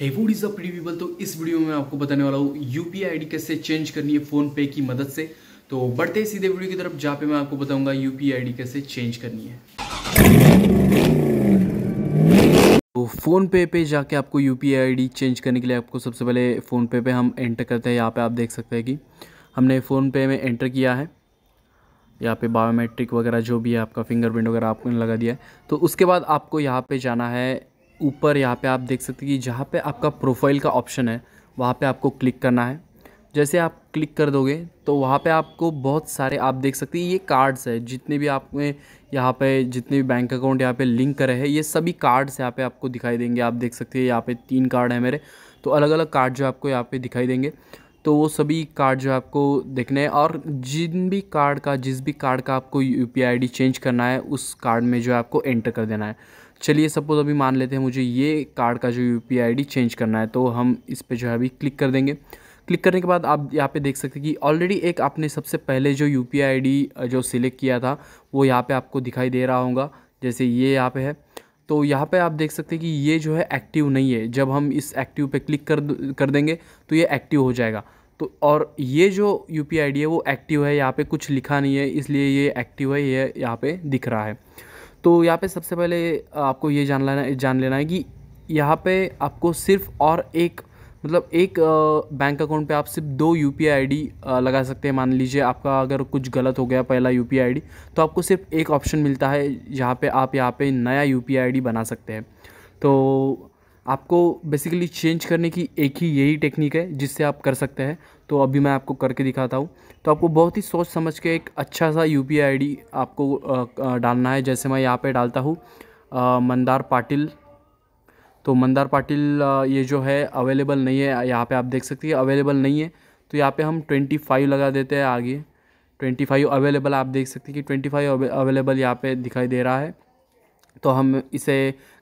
hey food is a people तो इस video में मैं आपको बताने वाला हूँ यू पी आई कैसे चेंज करनी है फ़ोन पे की मदद से तो बढ़ते ही सीधे वीडियो की तरफ जहाँ पे मैं आपको बताऊंगा यू पी आई कैसे चेंज करनी है तो फ़ोन पे पे जाके आपको यू पी आई चेंज करने के लिए आपको सबसे पहले फ़ोन पे पे हम एंटर करते हैं यहाँ पे आप देख सकते हैं कि हमने फ़ोन पे में एंटर किया है यहाँ पे बायोमेट्रिक वगैरह जो भी है आपका फिंगरप्रिंट वगैरह आपने लगा दिया है तो उसके बाद आपको यहाँ पे जाना है ऊपर यहाँ पे आप देख सकते हैं कि जहाँ पे आपका प्रोफाइल का ऑप्शन है वहाँ पे आपको क्लिक करना है जैसे आप क्लिक कर दोगे तो वहाँ पे आपको बहुत सारे आप देख सकते हैं ये कार्ड्स है जितने भी आपने यहाँ पे जितने भी बैंक अकाउंट यहाँ पे लिंक करे हैं ये सभी कार्ड्स यहाँ पे आपको दिखाई देंगे आप देख सकते हैं यहाँ पे तीन कार्ड हैं मेरे तो अलग अलग कार्ड जो आपको यहाँ पे दिखाई देंगे तो वो सभी कार्ड जो आपको देखने हैं और जिन भी कार्ड का जिस भी कार्ड का आपको यू पी चेंज करना है उस कार्ड में जो है आपको एंटर कर देना है चलिए सपोज़ अभी मान लेते हैं मुझे ये कार्ड का जो यू पी चेंज करना है तो हम इस पर जो है अभी क्लिक कर देंगे क्लिक करने के बाद आप यहाँ पे देख सकते हैं कि ऑलरेडी एक आपने सबसे पहले जो यू पी जो सिलेक्ट किया था वो यहाँ पे आपको दिखाई दे रहा होगा जैसे ये यहाँ पे है तो यहाँ पे आप देख सकते हैं कि ये जो है एक्टिव नहीं है जब हम इस एक्टिव पे क्लिक कर कर देंगे तो ये एक्टिव हो जाएगा तो और ये जो यू पी है वो एक्टिव है यहाँ पर कुछ लिखा नहीं है इसलिए ये एक्टिव है ये यहाँ पर दिख रहा है तो यहाँ पे सबसे पहले आपको ये जान लेना जान लेना है कि यहाँ पे आपको सिर्फ और एक मतलब एक बैंक अकाउंट पे आप सिर्फ दो यू पी लगा सकते हैं मान लीजिए आपका अगर कुछ गलत हो गया पहला यू पी तो आपको सिर्फ एक ऑप्शन मिलता है जहाँ पे आप यहाँ पे नया यू पी बना सकते हैं तो आपको बेसिकली चेंज करने की एक ही यही टेक्निक है जिससे आप कर सकते हैं तो अभी मैं आपको करके दिखाता हूँ तो आपको बहुत ही सोच समझ के एक अच्छा सा यू पी आपको डालना है जैसे मैं यहाँ पर डालता हूँ मंदार पाटिल तो मंदार पाटिल ये जो है अवेलेबल नहीं है यहाँ पे आप देख सकते हैं अवेलेबल नहीं है तो यहाँ पे हम ट्वेंटी फाइव लगा देते हैं आगे ट्वेंटी फाइव अवेलेबल आप देख सकते हैं कि ट्वेंटी फाइव अवेलेबल यहाँ पे दिखाई दे रहा है तो हम इसे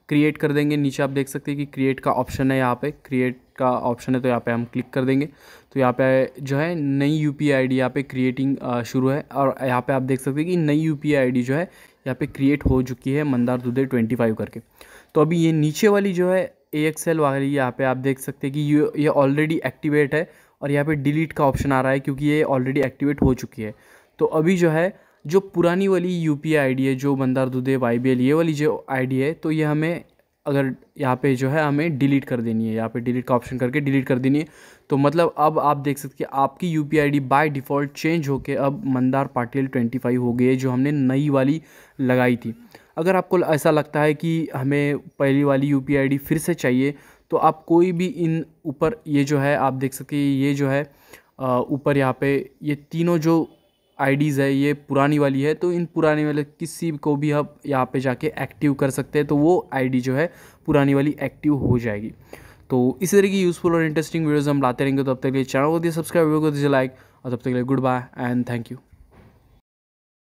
क्रिएट कर देंगे नीचे आप देख सकते हैं कि क्रिएट का ऑप्शन है यहाँ पे क्रिएट का ऑप्शन है तो यहाँ पे हम क्लिक कर देंगे तो यहाँ पे जो है नई यू पी आई डी यहाँ पे क्रिएटिंग शुरू है और यहाँ पे आप देख सकते हैं कि नई यू पी आई डी जो है यहाँ पे क्रिएट हो चुकी है मंदार दुदे ट्वेंटी फाइव करके तो अभी ये नीचे वाली जो है ए एल वाली यहाँ पर आप देख सकते हैं कि ये ये ऑलरेडी एक्टिवेट है और यहाँ पे डिलीट का ऑप्शन आ रहा है क्योंकि ये ऑलरेडी एक्टिवेट हो चुकी है तो अभी जो है जो पुरानी वाली यू पी आई है जो बंदार बी एल ये वाली जो आई है तो ये हमें अगर यहाँ पे जो है हमें डिलीट कर देनी है यहाँ पे डिलीट का ऑप्शन करके डिलीट कर देनी है तो मतलब अब आप देख सकते हैं आपकी U P I by default change होके अब मंदार पाटिल ट्वेंटी फाइव हो गई है जो हमने नई वाली लगाई थी अगर आपको ऐसा लगता है कि हमें पहली वाली यू पी आई फिर से चाहिए तो आप कोई भी इन ऊपर ये जो है आप देख सकते ये जो है ऊपर यहाँ पे ये तीनों जो आईडीज़ है ये पुरानी वाली है तो इन पुरानी वाले किसी को भी आप यहाँ पे जाके एक्टिव कर सकते हैं तो वो आईडी जो है पुरानी वाली एक्टिव हो जाएगी तो इसी तरह की यूज़फुल और इंटरेस्टिंग वीडियोज़ हम लाते रहेंगे तो अब तक के लिए चैनल को दिए सब्सक्राइब वीडियो को दीजिए लाइक और तब तक के लिए good bye and thank you